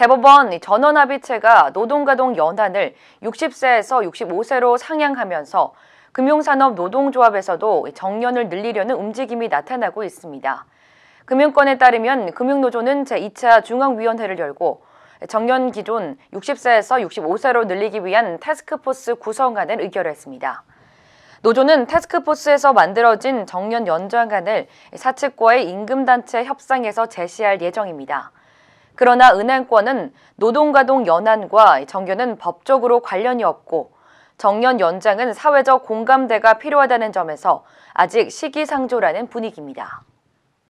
대법원 전원합의체가 노동가동 연한을 60세에서 65세로 상향하면서 금융산업 노동조합에서도 정년을 늘리려는 움직임이 나타나고 있습니다. 금융권에 따르면 금융노조는 제2차 중앙위원회를 열고 정년 기존 60세에서 65세로 늘리기 위한 태스크포스 구성안을 의결했습니다. 노조는 태스크포스에서 만들어진 정년 연장안을 사측과의 임금단체 협상에서 제시할 예정입니다. 그러나 은행권은 노동가동 연한과 정년은 법적으로 관련이 없고 정년 연장은 사회적 공감대가 필요하다는 점에서 아직 시기상조라는 분위기입니다.